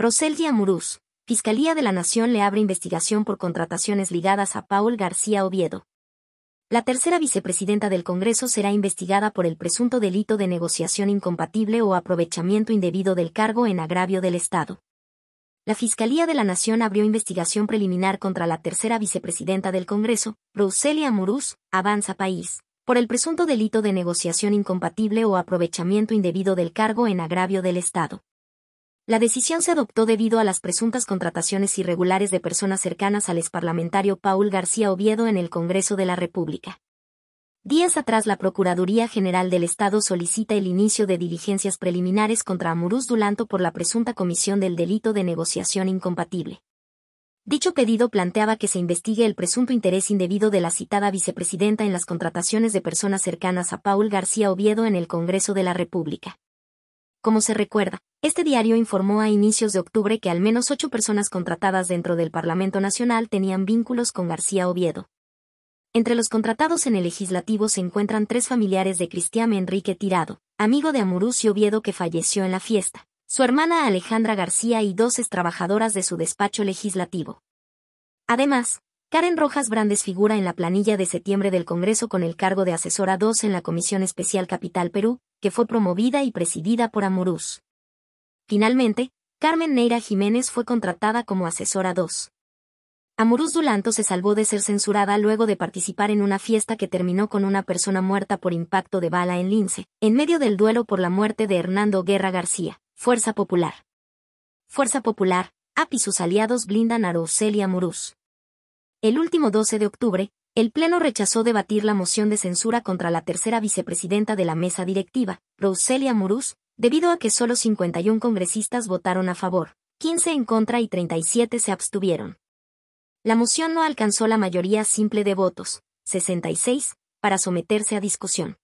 Roselia Muruz, Fiscalía de la Nación le abre investigación por contrataciones ligadas a Paul García Oviedo. La tercera vicepresidenta del Congreso será investigada por el presunto delito de negociación incompatible o aprovechamiento indebido del cargo en agravio del Estado. La Fiscalía de la Nación abrió investigación preliminar contra la tercera vicepresidenta del Congreso, Roselia Murús, Avanza País, por el presunto delito de negociación incompatible o aprovechamiento indebido del cargo en agravio del Estado. La decisión se adoptó debido a las presuntas contrataciones irregulares de personas cercanas al exparlamentario Paul García Oviedo en el Congreso de la República. Días atrás la Procuraduría General del Estado solicita el inicio de diligencias preliminares contra Amurús Dulanto por la presunta comisión del delito de negociación incompatible. Dicho pedido planteaba que se investigue el presunto interés indebido de la citada vicepresidenta en las contrataciones de personas cercanas a Paul García Oviedo en el Congreso de la República. Como se recuerda, este diario informó a inicios de octubre que al menos ocho personas contratadas dentro del Parlamento Nacional tenían vínculos con García Oviedo. Entre los contratados en el legislativo se encuentran tres familiares de Cristian Enrique Tirado, amigo de Amurús y Oviedo que falleció en la fiesta, su hermana Alejandra García y dos trabajadoras de su despacho legislativo. Además, Karen Rojas Brandes figura en la planilla de septiembre del Congreso con el cargo de asesora 2 en la Comisión Especial Capital Perú, que fue promovida y presidida por Amurús. Finalmente, Carmen Neira Jiménez fue contratada como asesora 2. Amorús Dulanto se salvó de ser censurada luego de participar en una fiesta que terminó con una persona muerta por impacto de bala en Lince, en medio del duelo por la muerte de Hernando Guerra García, Fuerza Popular. Fuerza Popular, AP y sus aliados blindan a Roselia y El último 12 de octubre, el Pleno rechazó debatir la moción de censura contra la tercera vicepresidenta de la mesa directiva, Roselia Murús, debido a que solo 51 congresistas votaron a favor, 15 en contra y 37 se abstuvieron. La moción no alcanzó la mayoría simple de votos, 66, para someterse a discusión.